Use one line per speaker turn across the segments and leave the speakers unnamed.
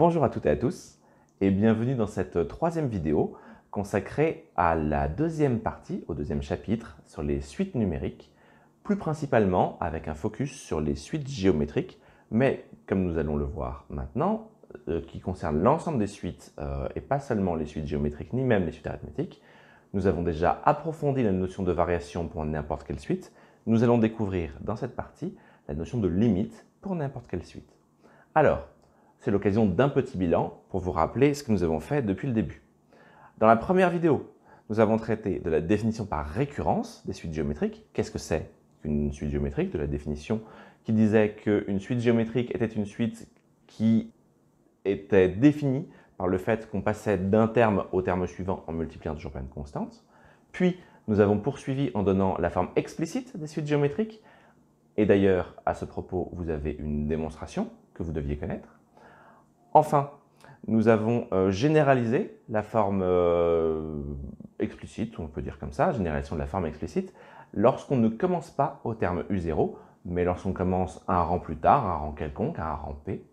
Bonjour à toutes et à tous et bienvenue dans cette troisième vidéo consacrée à la deuxième partie, au deuxième chapitre, sur les suites numériques, plus principalement avec un focus sur les suites géométriques, mais comme nous allons le voir maintenant, euh, qui concerne l'ensemble des suites euh, et pas seulement les suites géométriques ni même les suites arithmétiques. Nous avons déjà approfondi la notion de variation pour n'importe quelle suite. Nous allons découvrir dans cette partie la notion de limite pour n'importe quelle suite. Alors, c'est l'occasion d'un petit bilan pour vous rappeler ce que nous avons fait depuis le début. Dans la première vidéo, nous avons traité de la définition par récurrence des suites géométriques. Qu'est-ce que c'est qu'une suite géométrique De la définition qui disait qu'une suite géométrique était une suite qui était définie par le fait qu'on passait d'un terme au terme suivant en multipliant toujours par une constante. Puis, nous avons poursuivi en donnant la forme explicite des suites géométriques. Et d'ailleurs, à ce propos, vous avez une démonstration que vous deviez connaître. Enfin, nous avons euh, généralisé la forme euh, explicite, on peut dire comme ça, généralisation de la forme explicite, lorsqu'on ne commence pas au terme U0, mais lorsqu'on commence un rang plus tard, un rang quelconque, un rang P.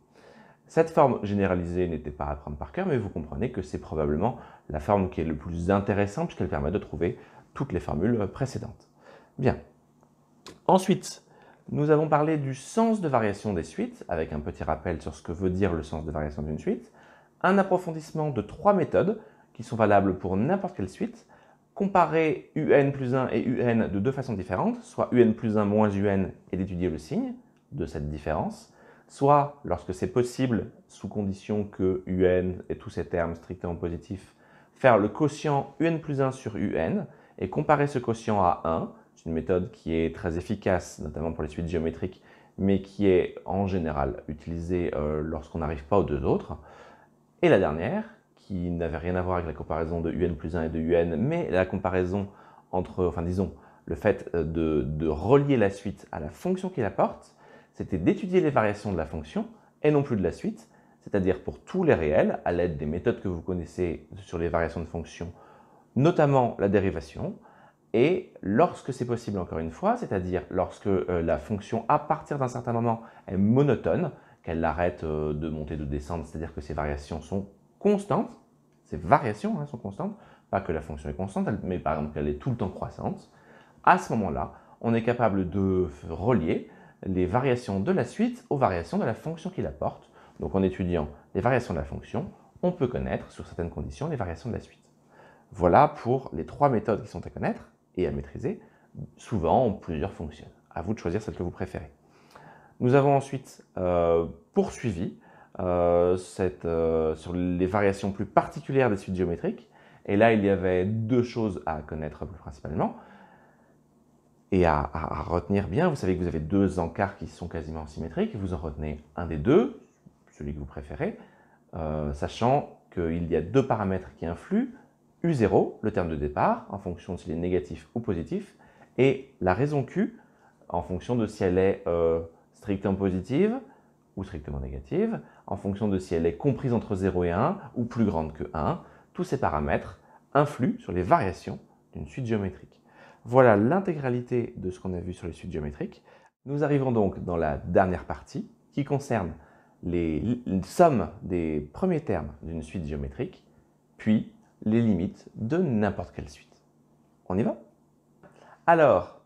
Cette forme généralisée n'était pas à prendre par cœur, mais vous comprenez que c'est probablement la forme qui est le plus intéressante puisqu'elle permet de trouver toutes les formules euh, précédentes. Bien. Ensuite, nous avons parlé du sens de variation des suites, avec un petit rappel sur ce que veut dire le sens de variation d'une suite, un approfondissement de trois méthodes qui sont valables pour n'importe quelle suite, comparer un plus 1 et un de deux façons différentes, soit un plus 1 moins un et d'étudier le signe de cette différence, soit lorsque c'est possible, sous condition que un et tous ces termes strictement positifs, faire le quotient un plus 1 sur un et comparer ce quotient à 1 méthode qui est très efficace, notamment pour les suites géométriques, mais qui est en général utilisée euh, lorsqu'on n'arrive pas aux deux autres. Et la dernière, qui n'avait rien à voir avec la comparaison de UN plus 1 et de UN, mais la comparaison entre, enfin disons, le fait euh, de, relier la suite à la fonction qui la porte c'était d'étudier les variations de la fonction et non plus de la suite, c'est-à-dire pour tous les réels, à l'aide des méthodes que vous connaissez sur les variations de fonction notamment la dérivation, et lorsque c'est possible, encore une fois, c'est-à-dire lorsque euh, la fonction, à partir d'un certain moment, est monotone, qu'elle arrête euh, de monter, de descendre, c'est-à-dire que ses variations sont constantes, ces variations hein, sont constantes, pas que la fonction est constante, mais par exemple qu'elle est tout le temps croissante, à ce moment-là, on est capable de relier les variations de la suite aux variations de la fonction qui la porte. Donc en étudiant les variations de la fonction, on peut connaître, sur certaines conditions, les variations de la suite. Voilà pour les trois méthodes qui sont à connaître et à maîtriser, souvent plusieurs fonctionnent. À vous de choisir celle que vous préférez. Nous avons ensuite euh, poursuivi euh, euh, sur les variations plus particulières des suites géométriques. Et là, il y avait deux choses à connaître plus principalement et à, à, retenir bien. Vous savez que vous avez deux encarts qui sont quasiment symétriques. Vous en retenez un des deux, celui que vous préférez, sachant qu'il y a deux paramètres qui influent. U0, le terme de départ, en fonction de s'il est négatif ou positif, et la raison Q, en fonction de si elle est euh, strictement positive ou strictement négative, en fonction de si elle est comprise entre 0 et 1 ou plus grande que 1. Tous ces paramètres influent sur les variations d'une suite géométrique. Voilà l'intégralité de ce qu'on a vu sur les suites géométriques. Nous arrivons donc dans la dernière partie qui concerne les, les sommes des premiers termes d'une suite géométrique, puis les limites de n'importe quelle suite. On y va Alors,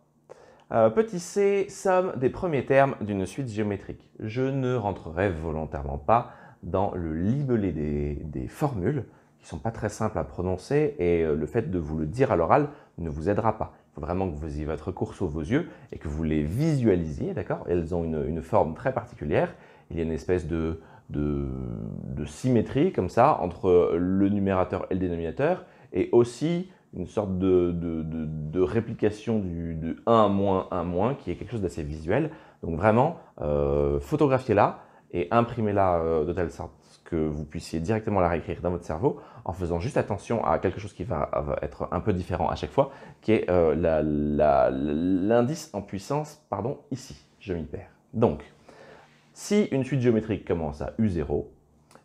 euh, petit c, somme des premiers termes d'une suite géométrique. Je ne rentrerai volontairement pas dans le libellé des, formules qui sont pas très simples à prononcer et euh, le fait de vous le dire à l'oral ne vous aidera pas. Il faut vraiment que vous ayez votre course sous vos yeux et que vous les visualisiez, d'accord Elles ont une, forme très particulière. Il y a une espèce de, de, symétrie comme ça entre le numérateur et le dénominateur, et aussi une sorte de, réplication du, de 1 moins 1 moins, qui est quelque chose d'assez visuel. Donc vraiment, euh, photographiez-la et imprimez-la euh, de telle sorte que vous puissiez directement la réécrire dans votre cerveau en faisant juste attention à quelque chose qui va, être un peu différent à chaque fois, qui est euh, l'indice en puissance, pardon, ici, je m'y perds. Donc, si une suite géométrique commence à U0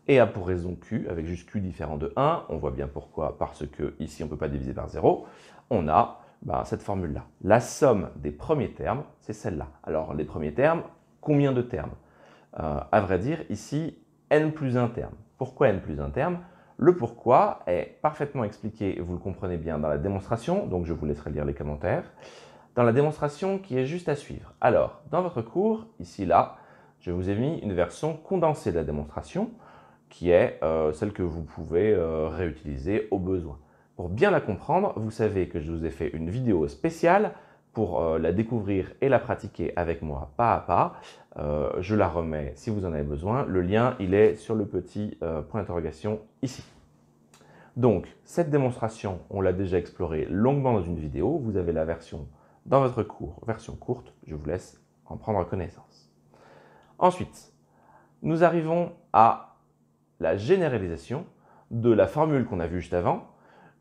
et a pour raison Q, avec juste Q différent de 1, on voit bien pourquoi, parce que ici on ne peut pas diviser par 0, on a bah, cette formule-là. La somme des premiers termes, c'est celle-là. Alors les premiers termes, combien de termes euh, À vrai dire, ici, n plus 1 terme. Pourquoi n plus 1 terme Le pourquoi est parfaitement expliqué, vous le comprenez bien, dans la démonstration, donc je vous laisserai lire les commentaires, dans la démonstration qui est juste à suivre. Alors, dans votre cours, ici, là, je vous ai mis une version condensée de la démonstration qui est euh, celle que vous pouvez euh, réutiliser au besoin. Pour bien la comprendre, vous savez que je vous ai fait une vidéo spéciale pour euh, la découvrir et la pratiquer avec moi pas à pas. je la remets si vous en avez besoin. Le lien, il est sur le petit point d'interrogation ici. Donc, cette démonstration, on l'a déjà explorée longuement dans une vidéo. Vous avez la version dans votre cours, version courte. Je vous laisse en prendre connaissance. Ensuite, nous arrivons à la généralisation de la formule qu'on a vue juste avant,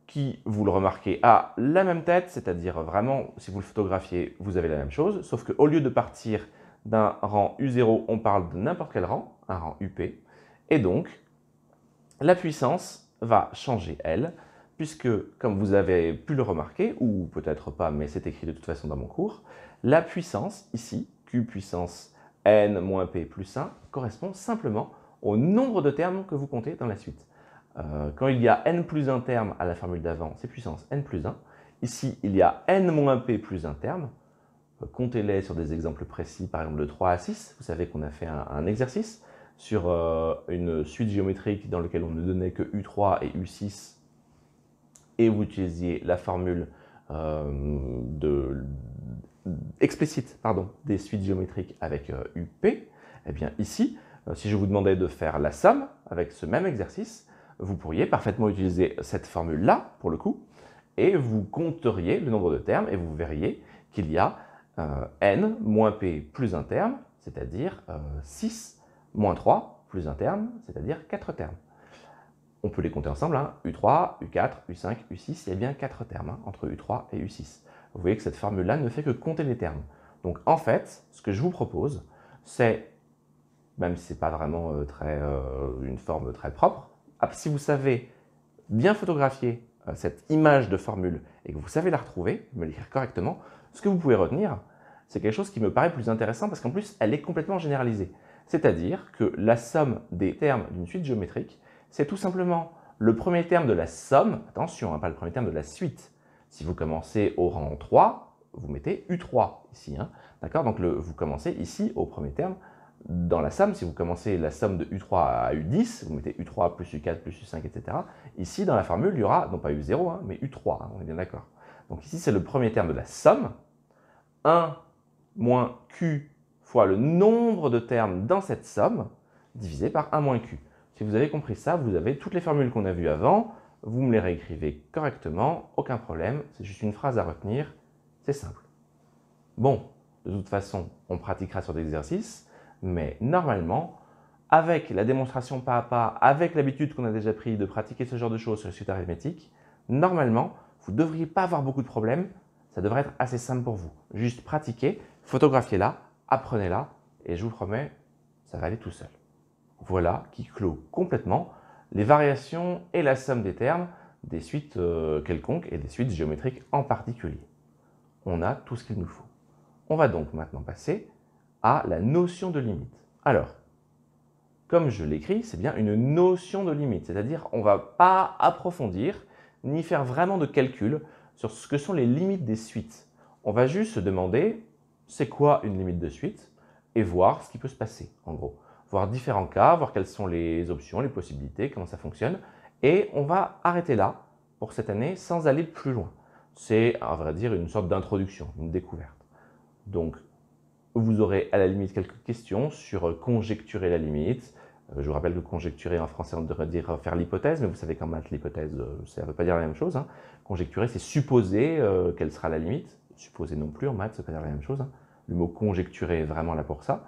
qui, vous le remarquez, a la même tête, c'est-à-dire vraiment, si vous le photographiez, vous avez la même chose, sauf qu'au lieu de partir d'un rang U0, on parle de n'importe quel rang, un rang UP, et donc la puissance va changer, elle, puisque, comme vous avez pu le remarquer, ou peut-être pas, mais c'est écrit de toute façon dans mon cours, la puissance, ici, Q puissance n moins p plus 1 correspond simplement au nombre de termes que vous comptez dans la suite. Euh, quand il y a n plus 1 terme à la formule d'avant, c'est puissance n plus 1. Ici, il y a n moins p plus 1 terme. Euh, comptez-les sur des exemples précis, par exemple de 3 à 6. Vous savez qu'on a fait un, exercice sur euh, une suite géométrique dans laquelle on ne donnait que U3 et U6 et vous utilisiez la formule de explicite pardon, des suites géométriques avec UP, euh, et eh bien ici, euh, si je vous demandais de faire la somme avec ce même exercice, vous pourriez parfaitement utiliser cette formule-là, pour le coup, et vous compteriez le nombre de termes et vous verriez qu'il y a euh, n moins p plus un terme, c'est-à-dire 6 moins 3 plus un terme, c'est-à-dire 4 termes. On peut les compter ensemble, U3, U4, U5, U6, il y a bien 4 termes hein, entre U3 et U6 vous voyez que cette formule-là ne fait que compter les termes. Donc en fait, ce que je vous propose, c'est, même si ce n'est pas vraiment euh, très, euh, une forme très propre, si vous savez bien photographier euh, cette image de formule et que vous savez la retrouver, me l'écrire correctement, ce que vous pouvez retenir, c'est quelque chose qui me paraît plus intéressant parce qu'en plus, elle est complètement généralisée. C'est-à-dire que la somme des termes d'une suite géométrique, c'est tout simplement le premier terme de la somme, attention, hein, pas le premier terme de la suite, si vous commencez au rang 3, vous mettez U3 ici. Hein. D'accord Donc vous commencez ici au premier terme dans la somme, si vous commencez la somme de U3 à U10, vous mettez U3 plus U4 plus U5, etc. Ici, dans la formule, il y aura, non pas U0, hein, mais U3, hein, est bien d'accord. Donc ici, c'est le premier terme de la somme. 1 moins Q fois le nombre de termes dans cette somme, divisé par 1 moins Q. Si vous avez compris ça, vous avez toutes les formules qu'on a vues avant, vous me les réécrivez correctement, aucun problème, c'est juste une phrase à retenir, c'est simple. Bon, de toute façon, on pratiquera sur des exercices, mais normalement, avec la démonstration pas à pas, avec l'habitude qu'on a déjà prise de pratiquer ce genre de choses sur le suites arithmétique, normalement, vous ne devriez pas avoir beaucoup de problèmes, ça devrait être assez simple pour vous. Juste pratiquez, photographiez-la, apprenez-la, et je vous promets, ça va aller tout seul. Voilà qui clôt complètement les variations et la somme des termes des suites euh, quelconques et des suites géométriques en particulier. On a tout ce qu'il nous faut. On va donc maintenant passer à la notion de limite. Alors, comme je l'écris, c'est bien une notion de limite, c'est-à-dire on ne va pas approfondir ni faire vraiment de calcul sur ce que sont les limites des suites. On va juste se demander c'est quoi une limite de suite et voir ce qui peut se passer en gros voir différents cas, voir quelles sont les options, les possibilités, comment ça fonctionne. Et on va arrêter là pour cette année sans aller plus loin. C'est, à vrai dire, une sorte d'introduction, une découverte. Donc, vous aurez à la limite quelques questions sur euh, conjecturer la limite. Euh, je vous rappelle que conjecturer en français, on devrait dire euh, faire l'hypothèse, mais vous savez qu'en maths, l'hypothèse, ça ne veut pas dire la même chose. Hein. Conjecturer, c'est supposer quelle sera la limite. Supposer non plus, en maths, ça ne veut pas dire la même chose. Hein. Le mot conjecturer est vraiment là pour ça.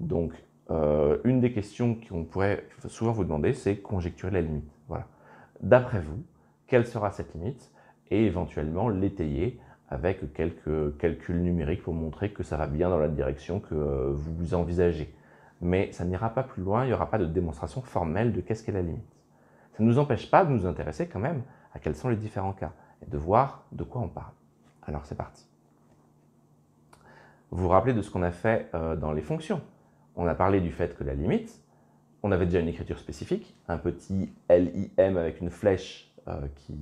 Donc, euh, une des questions qu'on pourrait souvent vous demander, c'est conjecturer la limite. D'après vous, quelle sera cette limite et éventuellement l'étayer avec quelques calculs numériques pour montrer que ça va bien dans la direction que euh, vous envisagez. Mais ça n'ira pas plus loin, il n'y aura pas de démonstration formelle de qu'est-ce qu'est la limite. Ça ne nous empêche pas de nous intéresser quand même à quels sont les différents cas et de voir de quoi on parle. Alors c'est parti. Vous vous rappelez de ce qu'on a fait euh, dans les fonctions on a parlé du fait que la limite, on avait déjà une écriture spécifique, un petit LIM avec une flèche euh, qui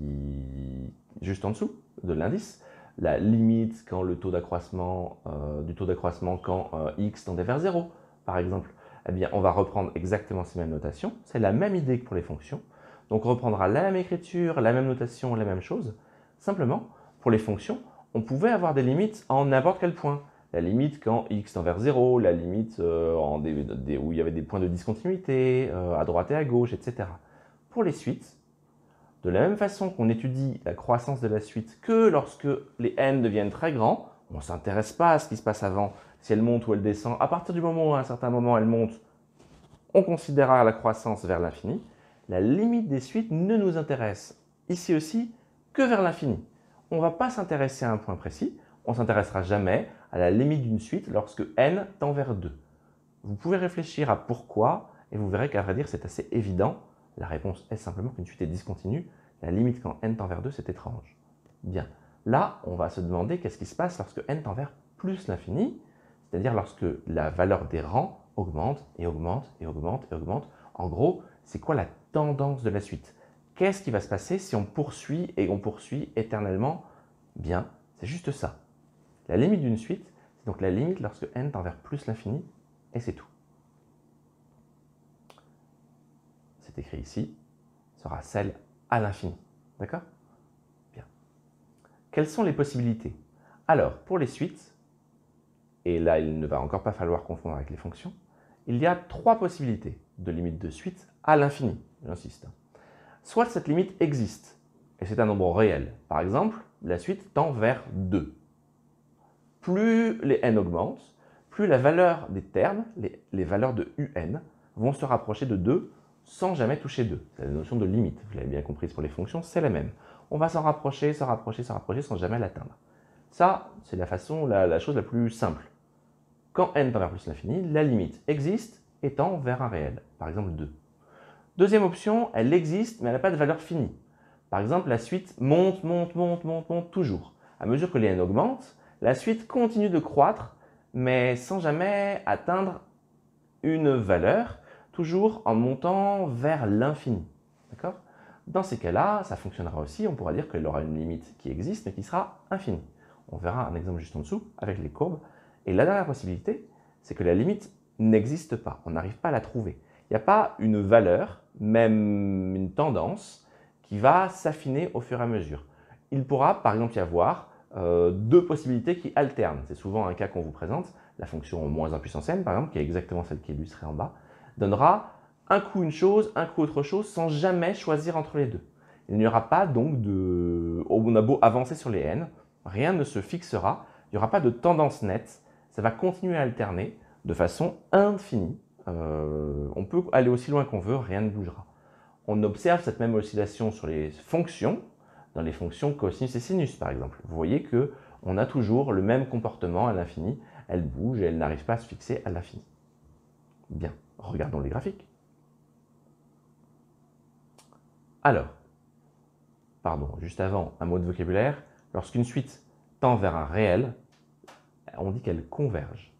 juste en dessous de l'indice, la limite quand le taux d'accroissement euh, du taux d'accroissement quand euh, x tendait vers 0, par exemple. Eh bien, on va reprendre exactement ces mêmes notations. C'est la même idée que pour les fonctions. Donc, on reprendra la même écriture, la même notation, la même chose. Simplement, pour les fonctions, on pouvait avoir des limites en n'importe quel point la limite quand x tend vers 0, la limite euh, en où il y avait des points de discontinuité euh, à droite et à gauche, etc. Pour les suites, de la même façon qu'on étudie la croissance de la suite que lorsque les n deviennent très grands, on ne s'intéresse pas à ce qui se passe avant, si elle monte ou elle descend. À partir du moment où à un certain moment elle monte, on considérera la croissance vers l'infini. La limite des suites ne nous intéresse ici aussi que vers l'infini. On ne va pas s'intéresser à un point précis, on s'intéressera jamais à la limite d'une suite lorsque n tend vers 2 Vous pouvez réfléchir à pourquoi et vous verrez qu'à vrai dire c'est assez évident. La réponse est simplement qu'une suite est discontinue. La limite quand n tend vers 2 c'est étrange. Bien, là on va se demander qu'est-ce qui se passe lorsque n tend vers plus l'infini, c'est-à-dire lorsque la valeur des rangs augmente et augmente et augmente et augmente. En gros, c'est quoi la tendance de la suite Qu'est-ce qui va se passer si on poursuit et on poursuit éternellement Bien, c'est juste ça. La limite d'une suite, c'est donc la limite lorsque n tend vers plus l'infini, et c'est tout. C'est écrit ici, sera celle à l'infini. D'accord Bien. Quelles sont les possibilités Alors, pour les suites, et là il ne va encore pas falloir confondre avec les fonctions, il y a trois possibilités de limite de suite à l'infini, j'insiste. Soit cette limite existe, et c'est un nombre réel. Par exemple, la suite tend vers 2 plus les n augmentent, plus la valeur des termes, les, valeurs de un, vont se rapprocher de 2 sans jamais toucher 2. C'est la notion de limite, vous l'avez bien comprise pour les fonctions, c'est la même. On va s'en rapprocher, s'en rapprocher, s'en rapprocher sans jamais l'atteindre. Ça, c'est la façon, la, chose la plus simple. Quand n tend vers plus l'infini, la limite existe étant vers un réel, par exemple 2. Deuxième option, elle existe mais elle n'a pas de valeur finie. Par exemple, la suite monte, monte, monte, monte, monte toujours. À mesure que les n augmentent, la suite continue de croître, mais sans jamais atteindre une valeur, toujours en montant vers l'infini. D'accord Dans ces cas-là, ça fonctionnera aussi, on pourra dire qu'il aura une limite qui existe, mais qui sera infinie. On verra un exemple juste en dessous, avec les courbes. Et la dernière possibilité, c'est que la limite n'existe pas, on n'arrive pas à la trouver. Il n'y a pas une valeur, même une tendance, qui va s'affiner au fur et à mesure. Il pourra par exemple y avoir euh, deux possibilités qui alternent. C'est souvent un cas qu'on vous présente. La fonction moins 1 puissance n, par exemple, qui est exactement celle qui est illustrée en bas, donnera un coup une chose, un coup autre chose, sans jamais choisir entre les deux. Il n'y aura pas donc de... On a beau avancer sur les n, rien ne se fixera, il n'y aura pas de tendance nette, ça va continuer à alterner de façon infinie. Euh, on peut aller aussi loin qu'on veut, rien ne bougera. On observe cette même oscillation sur les fonctions, dans les fonctions cosinus et sinus, par exemple. Vous voyez que on a toujours le même comportement à l'infini. Elle bouge et elle n'arrive pas à se fixer à l'infini. Bien, regardons les graphiques. Alors, pardon, juste avant, un mot de vocabulaire. Lorsqu'une suite tend vers un réel, on dit qu'elle converge.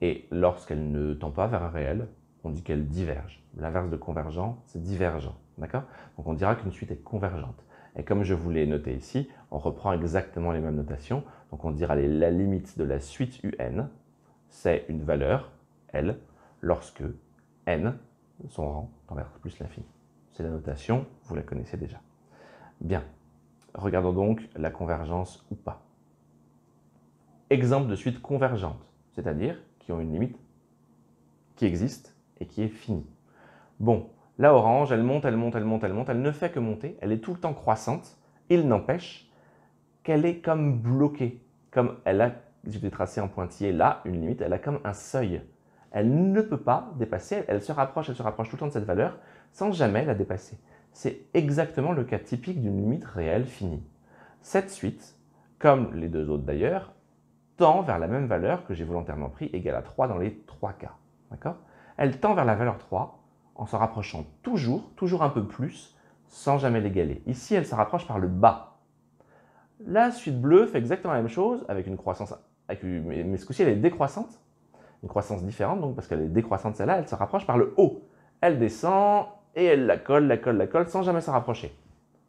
Et lorsqu'elle ne tend pas vers un réel, on dit qu'elle diverge. L'inverse de convergent, c'est divergent. D'accord Donc on dira qu'une suite est convergente. Et comme je vous l'ai noté ici, on reprend exactement les mêmes notations. Donc on dira la limite de la suite un, c'est une valeur, L, lorsque n, son rang, vers plus l'infini. C'est la notation, vous la connaissez déjà. Bien, regardons donc la convergence ou pas. Exemple de suite convergente, c'est-à-dire qui ont une limite qui existe et qui est finie. Bon, la orange, elle monte, elle monte, elle monte, elle monte, elle ne fait que monter, elle est tout le temps croissante. Il n'empêche qu'elle est comme bloquée, comme elle a, j'ai tracé en pointillé là, une limite, elle a comme un seuil. Elle ne peut pas dépasser, elle se rapproche, elle se rapproche tout le temps de cette valeur sans jamais la dépasser. C'est exactement le cas typique d'une limite réelle finie. Cette suite, comme les deux autres d'ailleurs, tend vers la même valeur que j'ai volontairement pris, égale à 3 dans les trois cas. D'accord Elle tend vers la valeur 3 en se rapprochant toujours, toujours un peu plus, sans jamais l'égaler. Ici, elle se rapproche par le bas. La suite bleue fait exactement la même chose, avec une croissance, mais ce coup-ci, elle est décroissante, une croissance différente, donc parce qu'elle est décroissante celle-là, elle se rapproche par le haut. Elle descend et elle la colle, la colle, la colle, sans jamais se rapprocher,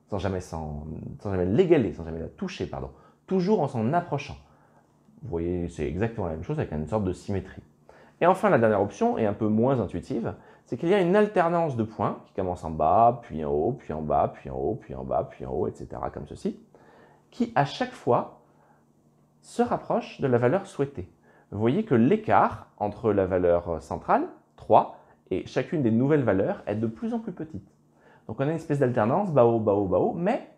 sans jamais, sans, sans jamais l'égaler, sans jamais la toucher, pardon, toujours en s'en approchant. Vous voyez, c'est exactement la même chose avec une sorte de symétrie. Et enfin, la dernière option est un peu moins intuitive, c'est qu'il y a une alternance de points qui commence en bas, puis en haut, puis en bas, puis en haut, puis en bas, puis en haut, etc. comme ceci, qui à chaque fois se rapproche de la valeur souhaitée. Vous voyez que l'écart entre la valeur centrale, 3, et chacune des nouvelles valeurs est de plus en plus petite. Donc on a une espèce d'alternance, bas haut, bas haut, bas haut, mais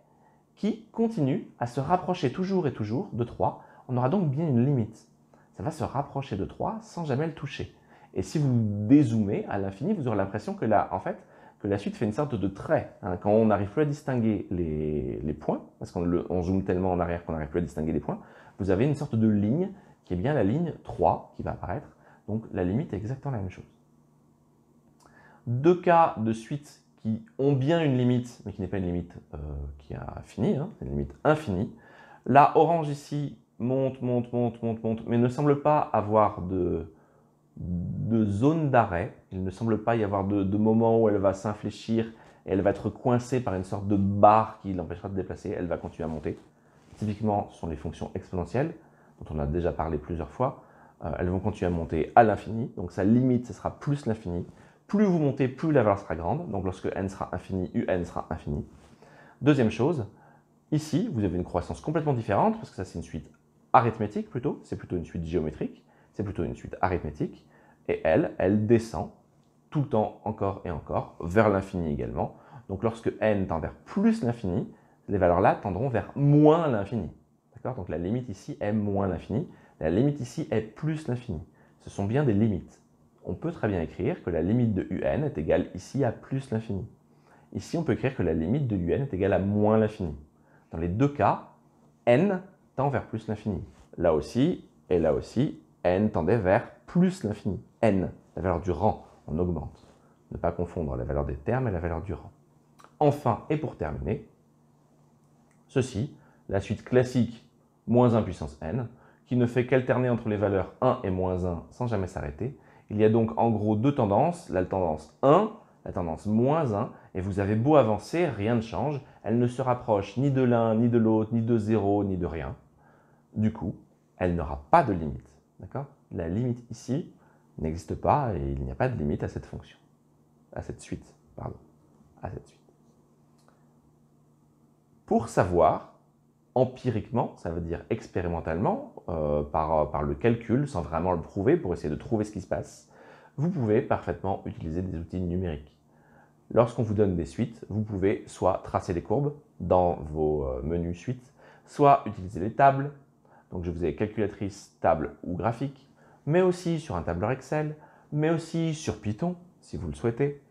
qui continue à se rapprocher toujours et toujours de 3. On aura donc bien une limite. Ça va se rapprocher de 3 sans jamais le toucher. Et si vous dézoomez à l'infini, vous aurez l'impression que la, suite fait une sorte de trait. Hein. Quand on n'arrive plus à distinguer les, points, parce qu'on zoome tellement en arrière qu'on n'arrive plus à distinguer les points, vous avez une sorte de ligne qui est bien la ligne 3 qui va apparaître. Donc la limite est exactement la même chose. Deux cas de suite qui ont bien une limite, mais qui n'est pas une limite euh, qui a fini, hein, c'est une limite infinie. La orange ici monte, monte, monte, monte, monte, mais ne semble pas avoir de, de zone d'arrêt. Il ne semble pas y avoir de, moment où elle va s'infléchir et elle va être coincée par une sorte de barre qui l'empêchera de déplacer. Elle va continuer à monter. Typiquement, ce sont les fonctions exponentielles, dont on a déjà parlé plusieurs fois. Euh, elles vont continuer à monter à l'infini. Donc sa limite, ce sera plus l'infini. Plus vous montez, plus la valeur sera grande. Donc lorsque n sera infini, un sera infini. Deuxième chose, ici, vous avez une croissance complètement différente, parce que ça, c'est une suite arithmétique plutôt. C'est plutôt une suite géométrique. C'est plutôt une suite arithmétique et elle, elle descend tout le temps encore et encore, vers l'infini également. Donc lorsque n tend vers plus l'infini, les valeurs-là tendront vers moins l'infini. D'accord Donc la limite ici est moins l'infini, la limite ici est plus l'infini. Ce sont bien des limites. On peut très bien écrire que la limite de un est égale ici à plus l'infini. Ici, on peut écrire que la limite de un est égale à moins l'infini. Dans les deux cas, n tend vers plus l'infini. Là aussi, et là aussi, n tendait vers plus l'infini, n, la valeur du rang, on augmente. Ne pas confondre la valeur des termes et la valeur du rang. Enfin, et pour terminer, ceci, la suite classique moins 1 puissance n, qui ne fait qu'alterner entre les valeurs 1 et moins 1 sans jamais s'arrêter. Il y a donc en gros deux tendances, la tendance 1, la tendance moins 1, et vous avez beau avancer, rien ne change, elle ne se rapproche ni de l'un, ni de l'autre, ni de 0, ni de rien. Du coup, elle n'aura pas de limite. D'accord la limite ici n'existe pas et il n'y a pas de limite à cette fonction, à cette suite, pardon, à cette suite. Pour savoir, empiriquement, ça veut dire expérimentalement, euh, par, par le calcul, sans vraiment le prouver, pour essayer de trouver ce qui se passe, vous pouvez parfaitement utiliser des outils numériques. Lorsqu'on vous donne des suites, vous pouvez soit tracer les courbes dans vos euh, menus suites, soit utiliser les tables. Donc je vous ai calculatrice, table ou graphique mais aussi sur un tableur Excel, mais aussi sur Python, si vous le souhaitez.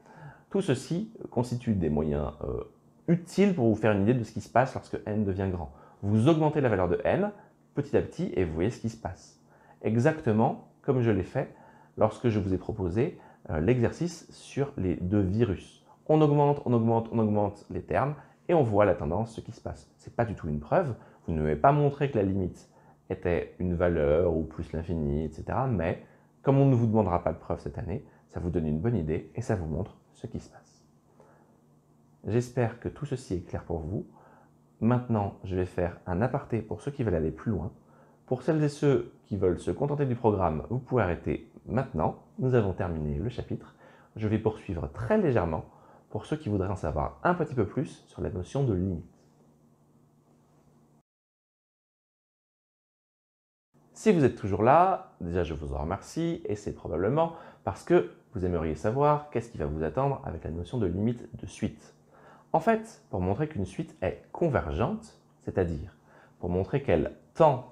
Tout ceci constitue des moyens euh, utiles pour vous faire une idée de ce qui se passe lorsque n devient grand. Vous augmentez la valeur de n petit à petit et vous voyez ce qui se passe. Exactement comme je l'ai fait lorsque je vous ai proposé euh, l'exercice sur les deux virus. On augmente, on augmente, on augmente les termes et on voit la tendance, ce qui se passe. Ce n'est pas du tout une preuve. Vous ne m'avez pas montré que la limite était une valeur ou plus l'infini, etc. Mais comme on ne vous demandera pas de preuve cette année, ça vous donne une bonne idée et ça vous montre ce qui se passe. J'espère que tout ceci est clair pour vous. Maintenant, je vais faire un aparté pour ceux qui veulent aller plus loin. Pour celles et ceux qui veulent se contenter du programme, vous pouvez arrêter maintenant. Nous avons terminé le chapitre. Je vais poursuivre très légèrement pour ceux qui voudraient en savoir un petit peu plus sur la notion de limite. Si vous êtes toujours là, déjà je vous en remercie et c'est probablement parce que vous aimeriez savoir qu'est-ce qui va vous attendre avec la notion de limite de suite. En fait, pour montrer qu'une suite est convergente, c'est-à-dire pour montrer qu'elle tend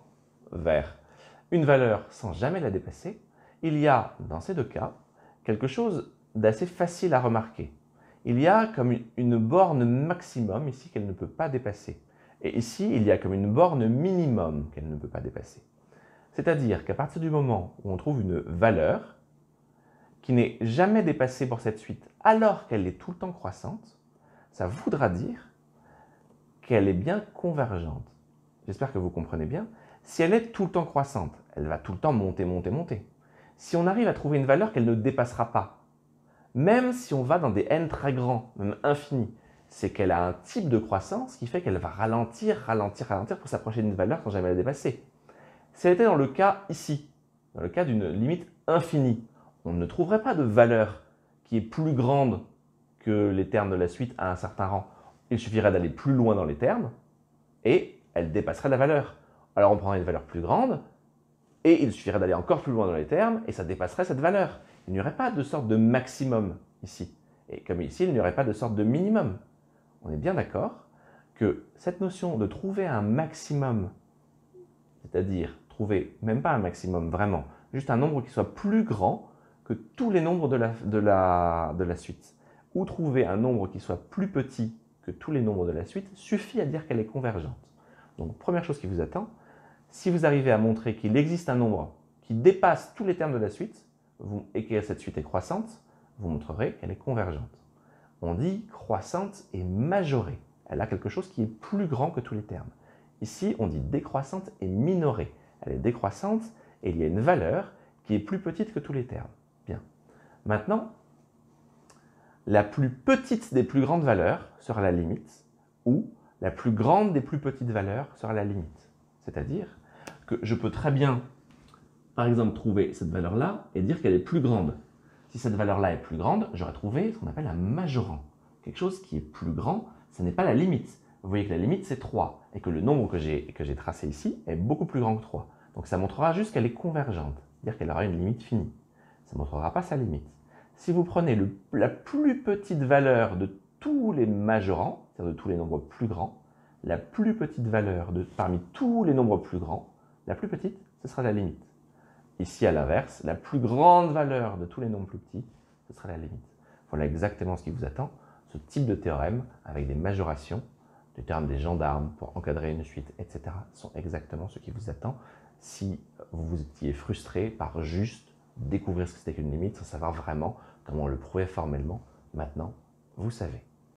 vers une valeur sans jamais la dépasser, il y a dans ces deux cas quelque chose d'assez facile à remarquer. Il y a comme une borne maximum ici qu'elle ne peut pas dépasser. Et ici, il y a comme une borne minimum qu'elle ne peut pas dépasser. C'est-à-dire qu'à partir du moment où on trouve une valeur qui n'est jamais dépassée pour cette suite alors qu'elle est tout le temps croissante, ça voudra dire qu'elle est bien convergente. J'espère que vous comprenez bien. Si elle est tout le temps croissante, elle va tout le temps monter, monter, monter. Si on arrive à trouver une valeur qu'elle ne dépassera pas, même si on va dans des n très grands, même infinis, c'est qu'elle a un type de croissance qui fait qu'elle va ralentir, ralentir, ralentir pour s'approcher d'une valeur sans jamais la dépasser. Si elle était dans le cas ici, dans le cas d'une limite infinie, on ne trouverait pas de valeur qui est plus grande que les termes de la suite à un certain rang. Il suffirait d'aller plus loin dans les termes et elle dépasserait la valeur. Alors on prendrait une valeur plus grande et il suffirait d'aller encore plus loin dans les termes et ça dépasserait cette valeur. Il n'y aurait pas de sorte de maximum ici. Et comme ici, il n'y aurait pas de sorte de minimum. On est bien d'accord que cette notion de trouver un maximum, c'est-à-dire trouver, même pas un maximum vraiment, juste un nombre qui soit plus grand que tous les nombres de la, suite. Ou trouver un nombre qui soit plus petit que tous les nombres de la suite suffit à dire qu'elle est convergente. Donc première chose qui vous attend, si vous arrivez à montrer qu'il existe un nombre qui dépasse tous les termes de la suite, vous, et que cette suite est croissante, vous montrerez qu'elle est convergente. On dit croissante et majorée. Elle a quelque chose qui est plus grand que tous les termes. Ici, on dit décroissante et minorée elle est décroissante et il y a une valeur qui est plus petite que tous les termes. Bien. Maintenant, la plus petite des plus grandes valeurs sera la limite, ou la plus grande des plus petites valeurs sera la limite. C'est-à-dire que je peux très bien, par exemple, trouver cette valeur-là et dire qu'elle est plus grande. Si cette valeur-là est plus grande, j'aurais trouvé ce qu'on appelle un majorant. Quelque chose qui est plus grand, ce n'est pas la limite vous voyez que la limite c'est 3 et que le nombre que j'ai tracé ici est beaucoup plus grand que 3. Donc ça montrera juste qu'elle est convergente, c'est-à-dire qu'elle aura une limite finie. Ça ne montrera pas sa limite. Si vous prenez la plus petite valeur de tous les majorants, c'est-à-dire de tous les nombres plus grands, la plus petite valeur de, parmi tous les nombres plus grands, la plus petite, ce sera la limite. Ici, à l'inverse, la plus grande valeur de tous les nombres plus petits, ce sera la limite. Voilà exactement ce qui vous attend, ce type de théorème avec des majorations les termes des gendarmes pour encadrer une suite, etc., sont exactement ce qui vous attend si vous vous étiez frustré par juste découvrir ce que c'était qu'une limite sans savoir vraiment comment le prouver formellement. Maintenant, vous savez.